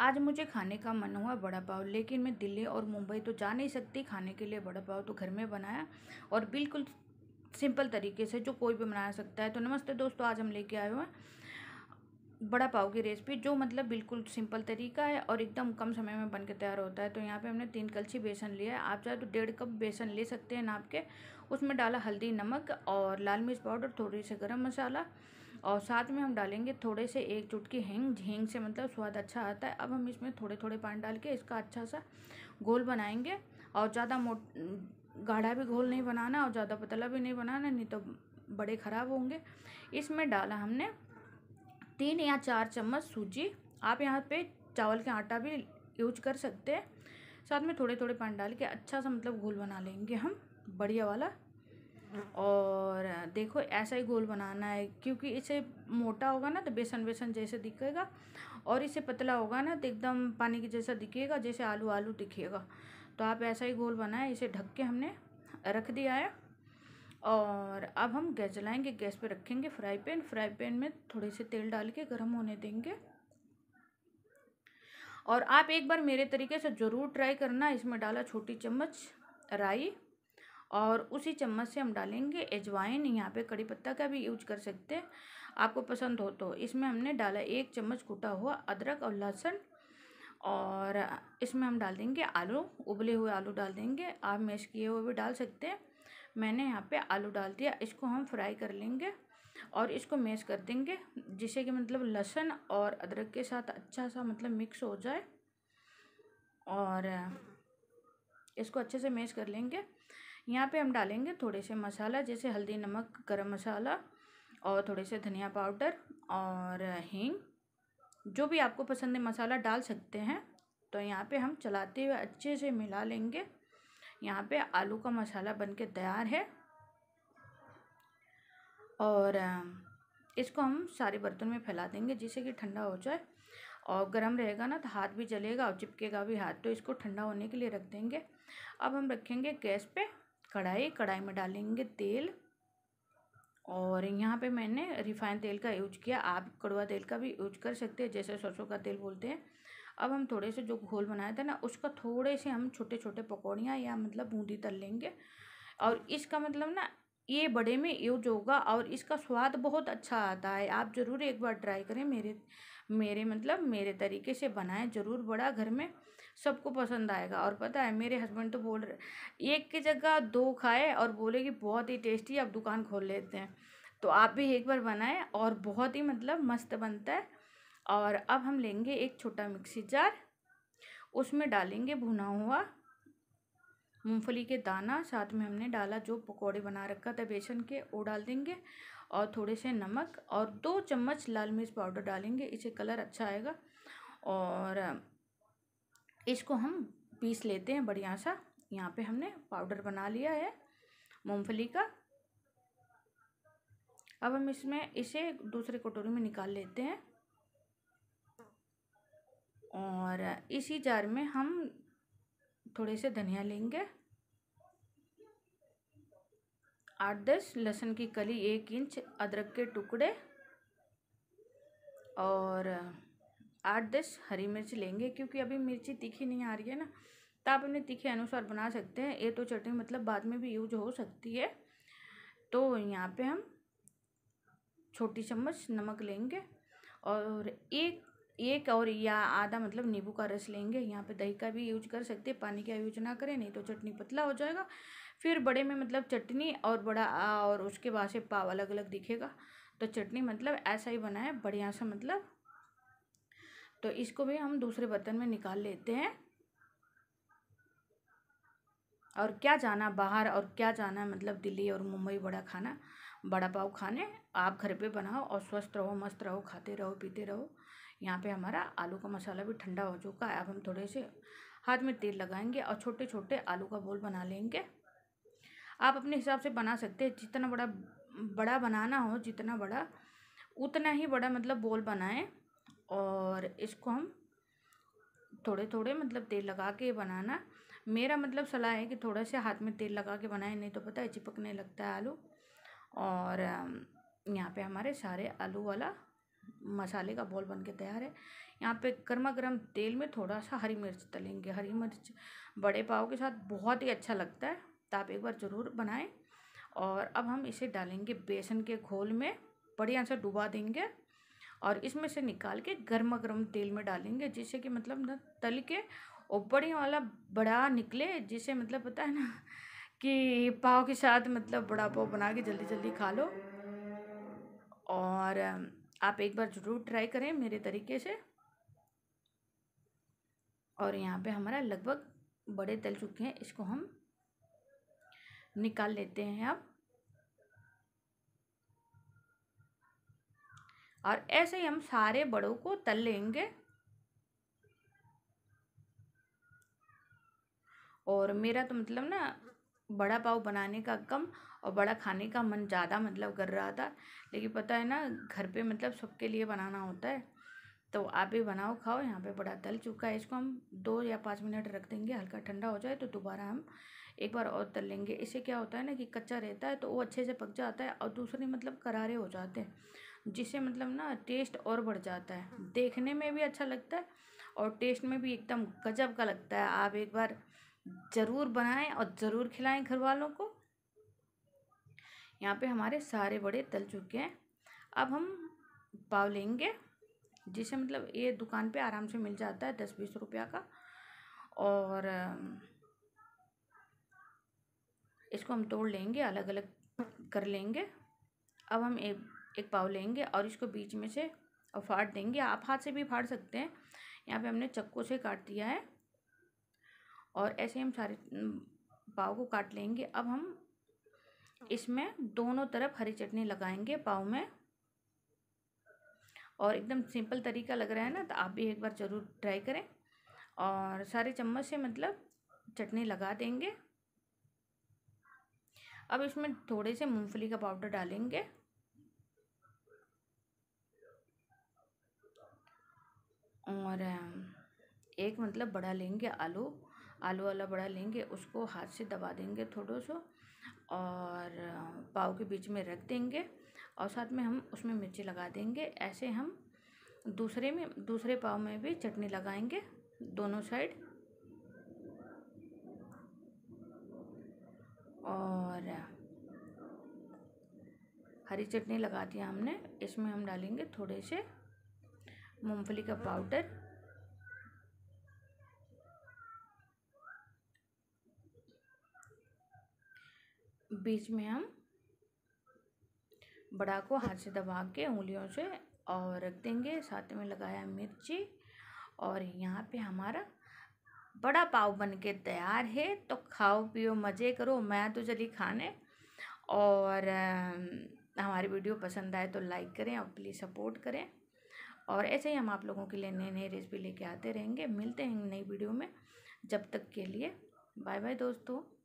आज मुझे खाने का मन हुआ बड़ा पाव लेकिन मैं दिल्ली और मुंबई तो जा नहीं सकती खाने के लिए बड़ा पाव तो घर में बनाया और बिल्कुल सिंपल तरीके से जो कोई भी बना सकता है तो नमस्ते दोस्तों आज हम लेके आए हुए हैं बड़ा पाव की रेसिपी जो मतलब बिल्कुल सिंपल तरीका है और एकदम कम समय में बन के तैयार होता है तो यहाँ पे हमने तीन कलछी बेसन लिया है आप चाहे तो डेढ़ कप बेसन ले सकते हैं नाप के उसमें डाला हल्दी नमक और लाल मिर्च पाउडर थोड़ी से गरम मसाला और साथ में हम डालेंगे थोड़े से एक चुटकी हींग हींग से मतलब स्वाद अच्छा आता है अब हम इसमें थोड़े थोड़े पानी डाल के इसका अच्छा सा घोल बनाएंगे और ज़्यादा मोट गाढ़ा भी घोल नहीं बनाना और ज़्यादा पतला भी नहीं बनाना नहीं तो बड़े ख़राब होंगे इसमें डाला हमने तीन या चार चम्मच सूजी आप यहाँ पे चावल के आटा भी यूज कर सकते हैं साथ में थोड़े थोड़े पानी डाल के अच्छा सा मतलब घोल बना लेंगे हम बढ़िया वाला और देखो ऐसा ही गोल बनाना है क्योंकि इसे मोटा होगा ना तो बेसन बेसन जैसे दिखेगा और इसे पतला होगा ना तो एकदम पानी के जैसा दिखेगा जैसे आलू आलू दिखेगा तो आप ऐसा ही गोल बनाए इसे ढक के हमने रख दिया है और अब हम गैस जलाएंगे गैस पे रखेंगे फ्राई पैन फ्राई पैन में थोड़े से तेल डाल के गर्म होने देंगे और आप एक बार मेरे तरीके से ज़रूर ट्राई करना इसमें डाला छोटी चम्मच राई और उसी चम्मच से हम डालेंगे अजवाइन यहाँ पे कड़ी पत्ता का भी यूज कर सकते हैं आपको पसंद हो तो इसमें हमने डाला एक चम्मच कूटा हुआ अदरक और लहसुन और इसमें हम डाल देंगे आलू उबले हुए आलू डाल देंगे आप मैश किए हुए भी डाल सकते हैं मैंने यहाँ पे आलू डाल दिया इसको हम फ्राई कर लेंगे और इसको मैश कर देंगे जिससे कि मतलब लहसुन और अदरक के साथ अच्छा सा मतलब मिक्स हो जाए और इसको अच्छे से मैश कर लेंगे यहाँ पे हम डालेंगे थोड़े से मसाला जैसे हल्दी नमक गरम मसाला और थोड़े से धनिया पाउडर और हींग जो भी आपको पसंद है मसाला डाल सकते हैं तो यहाँ पे हम चलाते हुए अच्छे से मिला लेंगे यहाँ पे आलू का मसाला बन के तैयार है और इसको हम सारे बर्तन में फैला देंगे जिससे कि ठंडा हो जाए और गर्म रहेगा ना तो हाथ भी जलेगा और चिपकेगा भी हाथ तो इसको ठंडा होने के लिए रख देंगे अब हम रखेंगे गैस पे कढ़ाई कढ़ाई में डालेंगे तेल और यहाँ पे मैंने रिफाइन तेल का यूज किया आप कड़वा तेल का भी यूज कर सकते हैं जैसे सरसों का तेल बोलते हैं अब हम थोड़े से जो घोल बनाया था ना उसका थोड़े से हम छोटे छोटे पकौड़ियाँ या मतलब बूंदी तल लेंगे और इसका मतलब ना ये बड़े में यूज होगा और इसका स्वाद बहुत अच्छा आता है आप ज़रूर एक बार ट्राई करें मेरे मेरे मतलब मेरे तरीके से बनाएं ज़रूर बड़ा घर में सबको पसंद आएगा और पता है मेरे हस्बैंड तो बोल रहे एक की जगह दो खाए और बोले कि बहुत ही टेस्टी आप दुकान खोल लेते हैं तो आप भी एक बार बनाएं और बहुत ही मतलब मस्त बनता है और अब हम लेंगे एक छोटा मिक्सी जार उसमें डालेंगे भुना हुआ मूंगफली के दाना साथ में हमने डाला जो पकौड़े बना रखा था बेसन के वो डाल देंगे और थोड़े से नमक और दो चम्मच लाल मिर्च पाउडर डालेंगे इसे कलर अच्छा आएगा और इसको हम पीस लेते हैं बढ़िया सा यहाँ पे हमने पाउडर बना लिया है मूंगफली का अब हम इसमें इसे दूसरे कटोरी में निकाल लेते हैं और इसी जार में हम थोड़े से धनिया लेंगे आठ दस लहसुन की कली एक इंच अदरक के टुकड़े और आठ दस हरी मिर्च लेंगे क्योंकि अभी मिर्ची तीखी नहीं आ रही है ना तो आप अपने तीखे अनुसार बना सकते हैं ये तो चटनी मतलब बाद में भी यूज हो सकती है तो यहाँ पे हम छोटी चम्मच नमक लेंगे और एक एक और या आधा मतलब नींबू का रस लेंगे यहाँ पे दही का भी यूज कर सकते हैं पानी का यूज ना करें नहीं तो चटनी पतला हो जाएगा फिर बड़े में मतलब चटनी और बड़ा और उसके बाद से पाव अलग अलग दिखेगा तो चटनी मतलब ऐसा ही बनाए बढ़िया सा मतलब तो इसको भी हम दूसरे बर्तन में निकाल लेते हैं और क्या जाना बाहर और क्या जाना मतलब दिल्ली और मुंबई बड़ा खाना बड़ा पाव खाने आप घर पे बनाओ और स्वस्थ रहो मस्त रहो खाते रहो पीते रहो यहाँ पे हमारा आलू का मसाला भी ठंडा हो चुका है अब हम थोड़े से हाथ में तेल लगाएंगे और छोटे छोटे आलू का बोल बना लेंगे आप अपने हिसाब से बना सकते हैं जितना बड़ा बड़ा बनाना हो जितना बड़ा उतना ही बड़ा मतलब बोल बनाएँ और इसको हम थोड़े थोड़े मतलब तेल लगा के बनाना मेरा मतलब सलाह है कि थोड़ा सा हाथ में तेल लगा के बनाए नहीं तो पता है चिपकने लगता है आलू और यहाँ पे हमारे सारे आलू वाला मसाले का बॉल बन के तैयार है यहाँ पे गर्मा गर्म तेल में थोड़ा सा हरी मिर्च तलेंगे हरी मिर्च बड़े पाव के साथ बहुत ही अच्छा लगता है तो आप एक बार ज़रूर बनाएँ और अब हम इसे डालेंगे बेसन के घोल में बढ़िया से डुबा देंगे और इसमें से निकाल के गर्मा गर्म तेल में डालेंगे जिससे कि मतलब ना तल के ओपड़ी वाला बड़ा निकले जिसे मतलब पता है ना कि पाव के साथ मतलब बड़ा पाव बना के जल्दी जल्दी खा लो और आप एक बार ज़रूर ट्राई करें मेरे तरीके से और यहाँ पे हमारा लगभग बड़े तल चुके हैं इसको हम निकाल लेते हैं अब और ऐसे ही हम सारे बड़ों को तल लेंगे और मेरा तो मतलब ना बड़ा पाव बनाने का कम और बड़ा खाने का मन ज़्यादा मतलब कर रहा था लेकिन पता है ना घर पे मतलब सबके लिए बनाना होता है तो आप भी बनाओ खाओ यहाँ पे बड़ा तल चुका है इसको हम दो या पाँच मिनट रख देंगे हल्का ठंडा हो जाए तो दोबारा हम एक बार और तल लेंगे इससे क्या होता है ना कि कच्चा रहता है तो वो अच्छे से पक जाता है और दूसरे मतलब करारे हो जाते हैं जिससे मतलब ना टेस्ट और बढ़ जाता है देखने में भी अच्छा लगता है और टेस्ट में भी एकदम गजब का लगता है आप एक बार ज़रूर बनाएं और ज़रूर खिलाएं घर वालों को यहाँ पे हमारे सारे बड़े तल चुके हैं अब हम पाव लेंगे जिसे मतलब ये दुकान पे आराम से मिल जाता है दस बीस रुपया का और इसको हम तोड़ लेंगे अलग अलग कर लेंगे अब हम एक एक पाव लेंगे और इसको बीच में से और फाड़ देंगे आप हाथ से भी फाड़ सकते हैं यहाँ पे हमने चक्कू से काट दिया है और ऐसे हम सारे पाव को काट लेंगे अब हम इसमें दोनों तरफ हरी चटनी लगाएंगे पाव में और एकदम सिंपल तरीका लग रहा है ना तो आप भी एक बार ज़रूर ट्राई करें और सारे चम्मच से मतलब चटनी लगा देंगे अब इसमें थोड़े से मूंगफली का पाउडर डालेंगे और एक मतलब बड़ा लेंगे आलू आलू वाला बड़ा लेंगे उसको हाथ से दबा देंगे थोड़ा सा और पाव के बीच में रख देंगे और साथ में हम उसमें मिर्ची लगा देंगे ऐसे हम दूसरे में दूसरे पाव में भी चटनी लगाएंगे दोनों साइड और हरी चटनी लगा दिया हमने इसमें हम डालेंगे थोड़े से मूंगफली का पाउडर बीच में हम बड़ा को हाथ से दबा के उंगलियों से और रख देंगे साथ में लगाया मिर्ची और यहाँ पे हमारा बड़ा पाव बन के तैयार है तो खाओ पियो मज़े करो मैं तो चली खाने और हमारी वीडियो पसंद आए तो लाइक करें और प्लीज़ सपोर्ट करें और ऐसे ही हम आप लोगों के लिए नई नई रेसिपी लेके आते रहेंगे मिलते हैं नई वीडियो में जब तक के लिए बाय बाय दोस्तों